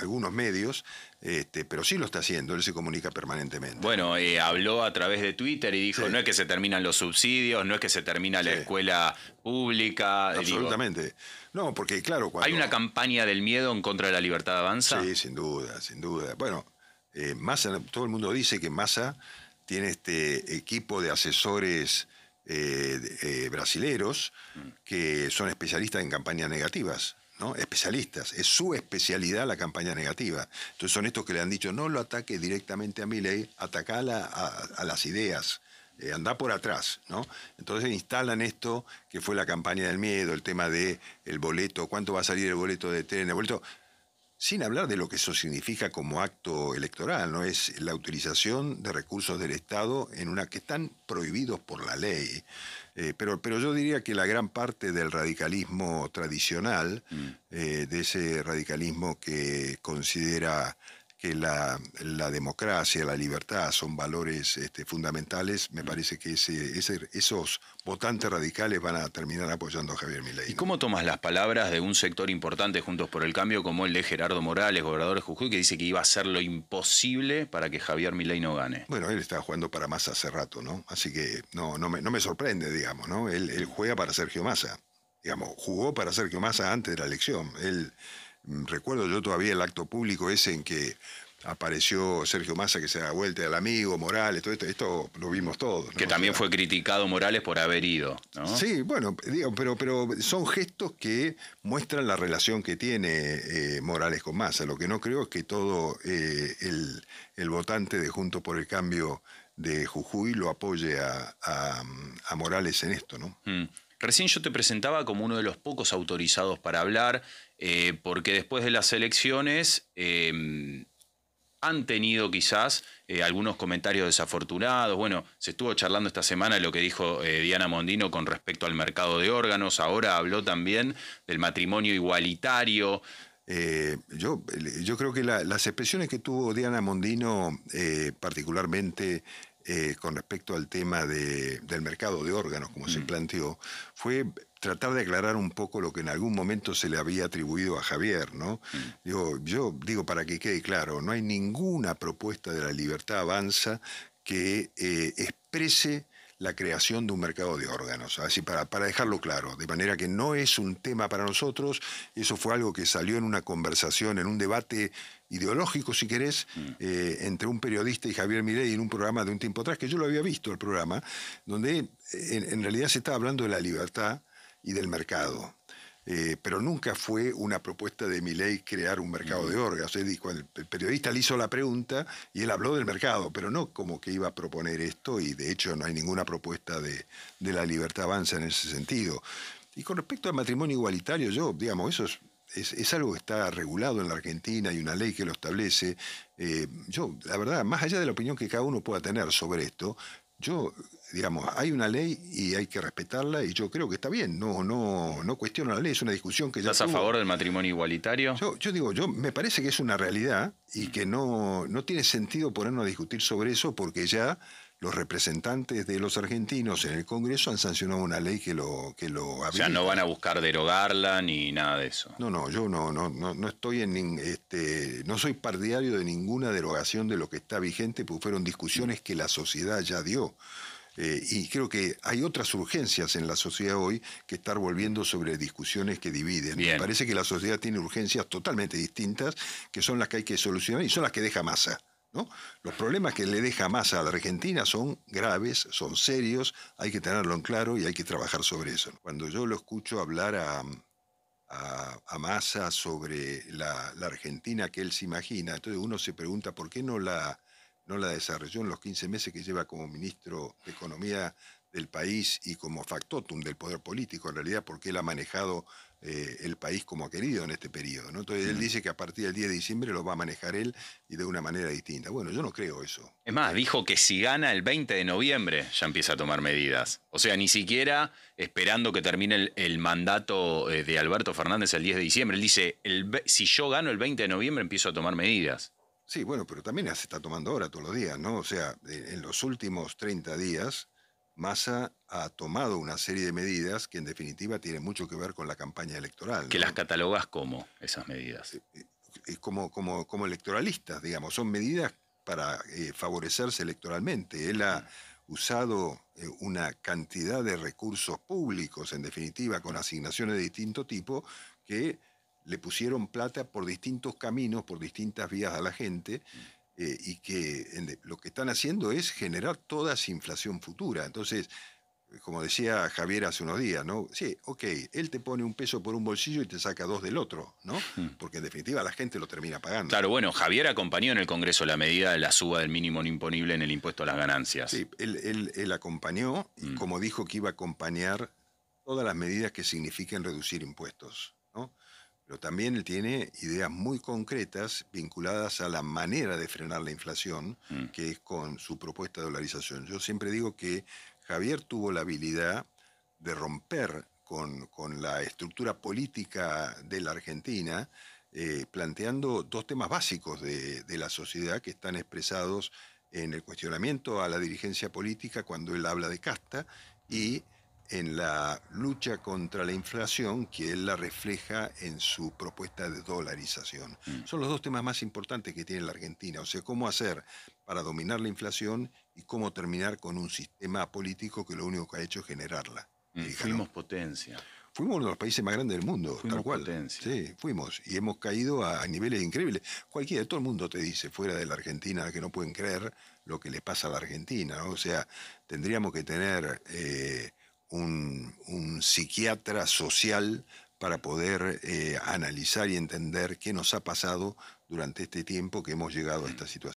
algunos medios, este, pero sí lo está haciendo, él se comunica permanentemente. Bueno, eh, habló a través de Twitter y dijo, no es que se terminan los subsidios, no es que se termina la escuela pública. Eh, Absolutamente. no, porque claro, Hay una campaña del miedo en contra de la libertad de avanza. Sí, sin duda, sin duda. Bueno, eh, todo el mundo dice que Massa tiene este equipo de asesores eh, brasileros mm. que son especialistas en campañas negativas especialistas. Es su especialidad la campaña negativa. Entonces son estos que le han dicho, no lo ataque directamente a mi ley, atacala a, las ideas. Eh, anda por atrás, ¿no? Entonces instalan esto que fue la campaña del miedo, el tema de el boleto, cuánto va a salir el boleto de tren, el boleto, sin hablar de lo que eso significa como acto electoral, ¿no? Es la utilización de recursos del Estado en una que están prohibidos por la ley. Eh, pero, pero yo diría que la gran parte del radicalismo tradicional, mm. eh, de ese radicalismo que considera que la, democracia, la libertad son valores este, fundamentales, me parece que esos votantes radicales van a terminar apoyando a Javier Milei. ¿Y cómo tomas las palabras de un sector importante Juntos por el Cambio como el de Gerardo Morales, gobernador de Jujuy, que dice que iba a hacer lo imposible para que Javier Milei no gane? Bueno, él estaba jugando para Massa hace rato, ¿no? Así que no, no, me, sorprende, digamos, ¿no? Él, él juega para Sergio Massa. Digamos, jugó para Sergio Massa antes de la elección. Él Recuerdo yo todavía el acto público ese en que apareció Sergio Massa que se da vuelta al amigo, Morales, todo esto, esto lo vimos todos. Que también fue criticado Morales por haber ido. Sí, bueno, pero, pero son gestos que muestran la relación que tiene eh, Morales con Massa. Lo que no creo es que todo eh, el, votante de Junto por el Cambio de Jujuy lo apoye a, Morales en esto, ¿no? Mm. Recién yo te presentaba como uno de los pocos autorizados para hablar, eh, porque después de las elecciones eh, han tenido quizás eh, algunos comentarios desafortunados. Bueno, se estuvo charlando esta semana lo que dijo Diana Mondino con respecto al mercado de órganos. Ahora habló también del matrimonio igualitario. yo, yo creo que las expresiones que tuvo Diana Mondino, particularmente eh, con respecto al tema del mercado de órganos, como se mm. planteó, fue tratar de aclarar un poco lo que en algún momento se le había atribuido a Javier, ¿no? Mm. yo digo para que quede claro, no hay ninguna propuesta de la libertad avanza que eh, exprese la creación de un mercado de órganos. Así para, para dejarlo claro, de manera que no es un tema para nosotros, eso fue algo que salió en una conversación, en un debate ideológico, si querés, mm. eh, entre un periodista y Javier y en un programa de un tiempo atrás, que yo lo había visto el programa, donde eh, en realidad se estaba hablando de la libertad y del mercado. Eh, pero nunca fue una propuesta de mi ley crear un mercado de órganos. el periodista le hizo la pregunta y él habló del mercado, pero no como que iba a proponer esto y de hecho no hay ninguna propuesta de, la libertad avanza en ese sentido. Y con respecto al matrimonio igualitario, yo, digamos, eso es, algo que está regulado en la Argentina, hay una ley que lo establece. Eh, yo, la verdad, más allá de la opinión que cada uno pueda tener sobre esto, yo, digamos, hay una ley y hay que respetarla y yo creo que está bien, no, no, no cuestiono la ley, es una discusión que ya... ¿Estás a favor del matrimonio igualitario? Yo, yo, digo, yo me parece que es una realidad y que no, no tiene sentido ponernos a discutir sobre eso porque ya los representantes de los argentinos en el Congreso han sancionado una ley que lo que lo O sea, no van a buscar derogarla ni nada de eso. No, no, yo no no no, no estoy en este no soy partidario de ninguna derogación de lo que está vigente, porque fueron discusiones que la sociedad ya dio. Eh, y creo que hay otras urgencias en la sociedad hoy que estar volviendo sobre discusiones que dividen. Me parece que la sociedad tiene urgencias totalmente distintas, que son las que hay que solucionar y son las que deja masa. ¿no? Los problemas que le deja Massa a la Argentina son graves, son serios, hay que tenerlo en claro y hay que trabajar sobre eso. Cuando yo lo escucho hablar a, Massa sobre la, Argentina que él se imagina, entonces uno se pregunta por qué no la, no la desarrolló en los 15 meses que lleva como ministro de Economía del país y como factotum del poder político, en realidad, porque él ha manejado eh, el país como ha querido en este periodo. ¿no? Entonces él mm. dice que a partir del 10 de diciembre lo va a manejar él y de una manera distinta. Bueno, yo no creo eso. Es más, dijo que si gana el 20 de noviembre ya empieza a tomar medidas. O sea, ni siquiera esperando que termine el, mandato eh, de Alberto Fernández el 10 de diciembre. Él dice, si yo gano el 20 de noviembre empiezo a tomar medidas. Sí, bueno, pero también se está tomando ahora todos los días, ¿no? O sea, en los últimos 30 días Massa ha tomado una serie de medidas que en definitiva tienen mucho que ver con la campaña electoral. ¿Qué las catalogas como esas medidas? Eh, eh, como, como, como electoralistas, digamos, son medidas para eh, favorecerse electoralmente. Él ha usado una cantidad de recursos públicos, en definitiva, con asignaciones de distinto tipo, que le pusieron plata por distintos caminos, por distintas vías a la gente. Eh, y que lo que están haciendo es generar toda esa inflación futura. Entonces, eh, como decía Javier hace unos días, ¿no? Sí, ok, él te pone un peso por un bolsillo y te saca dos del otro, ¿no? Hmm. Porque en definitiva la gente lo termina pagando. Claro, bueno, Javier acompañó en el Congreso la medida de la suba del mínimo imponible en el impuesto a las ganancias. Sí, él, acompañó, y hmm. como dijo que iba a acompañar todas las medidas que signifiquen reducir impuestos, ¿no? pero también él tiene ideas muy concretas vinculadas a la manera de frenar la inflación, mm. que es con su propuesta de dolarización. Yo siempre digo que Javier tuvo la habilidad de romper con, la estructura política de la Argentina, eh, planteando dos temas básicos de, de la sociedad que están expresados en el cuestionamiento a la dirigencia política cuando él habla de casta y mm en la lucha contra la inflación que él la refleja en su propuesta de dolarización. Mm. Son los dos temas más importantes que tiene la Argentina, o sea, cómo hacer para dominar la inflación y cómo terminar con un sistema político que lo único que ha hecho es generarla. Mm, fuimos potencia. Fuimos uno de los países más grandes del mundo, tal cual. Potencia. Sí, fuimos. Y hemos caído a niveles increíbles. Cualquiera, todo el mundo te dice, fuera de la Argentina, que no pueden creer lo que le pasa a la Argentina. O sea, tendríamos que tener... Eh, un, psiquiatra social para poder eh, analizar y entender qué nos ha pasado durante este tiempo que hemos llegado a esta situación.